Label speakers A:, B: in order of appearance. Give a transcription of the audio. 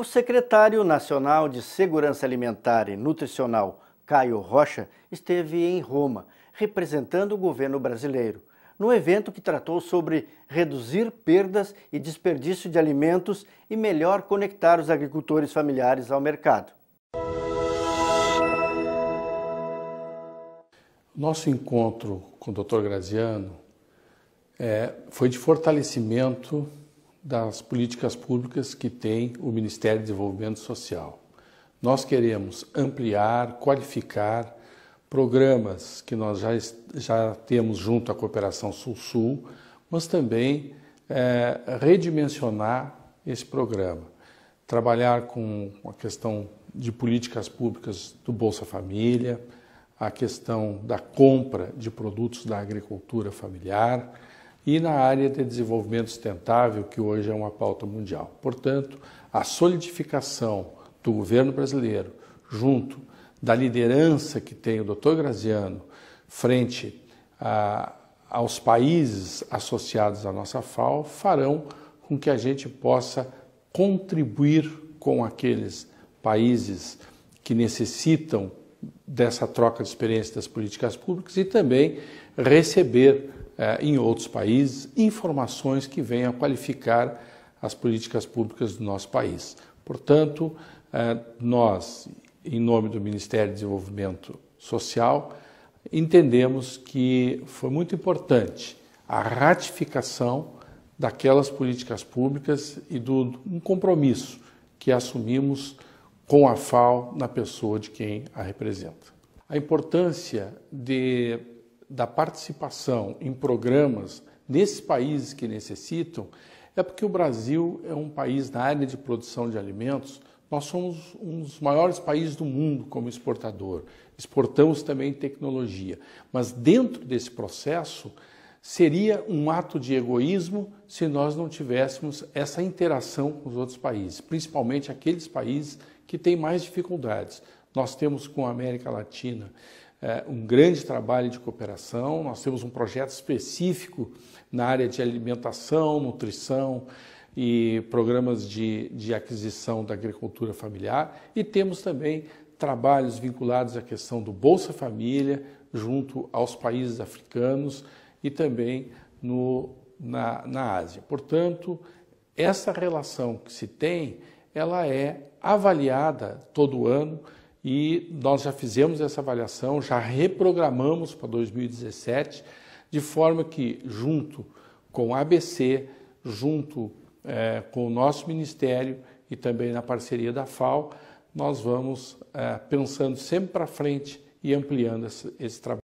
A: O secretário nacional de Segurança Alimentar e Nutricional, Caio Rocha, esteve em Roma, representando o governo brasileiro, no evento que tratou sobre reduzir perdas e desperdício de alimentos e melhor conectar os agricultores familiares ao mercado.
B: Nosso encontro com o Dr. Graziano é, foi de fortalecimento das políticas públicas que tem o Ministério do Desenvolvimento Social. Nós queremos ampliar, qualificar programas que nós já, já temos junto à cooperação Sul-Sul, mas também é, redimensionar esse programa. Trabalhar com a questão de políticas públicas do Bolsa Família, a questão da compra de produtos da agricultura familiar, e na área de desenvolvimento sustentável, que hoje é uma pauta mundial. Portanto, a solidificação do governo brasileiro junto da liderança que tem o Dr. Graziano frente a, aos países associados à nossa FAO farão com que a gente possa contribuir com aqueles países que necessitam dessa troca de experiência das políticas públicas e também receber eh, em outros países, informações que venham a qualificar as políticas públicas do nosso país. Portanto, eh, nós, em nome do Ministério do Desenvolvimento Social, entendemos que foi muito importante a ratificação daquelas políticas públicas e do um compromisso que assumimos com a FAO na pessoa de quem a representa. A importância de da participação em programas nesses países que necessitam é porque o Brasil é um país na área de produção de alimentos. Nós somos um dos maiores países do mundo como exportador. Exportamos também tecnologia. Mas dentro desse processo, seria um ato de egoísmo se nós não tivéssemos essa interação com os outros países, principalmente aqueles países que têm mais dificuldades. Nós temos com a América Latina é, um grande trabalho de cooperação. Nós temos um projeto específico na área de alimentação, nutrição e programas de, de aquisição da agricultura familiar. E temos também trabalhos vinculados à questão do Bolsa Família junto aos países africanos e também no, na, na Ásia. Portanto, essa relação que se tem, ela é avaliada todo ano e nós já fizemos essa avaliação, já reprogramamos para 2017, de forma que, junto com a ABC, junto é, com o nosso ministério e também na parceria da FAO, nós vamos é, pensando sempre para frente e ampliando esse, esse trabalho.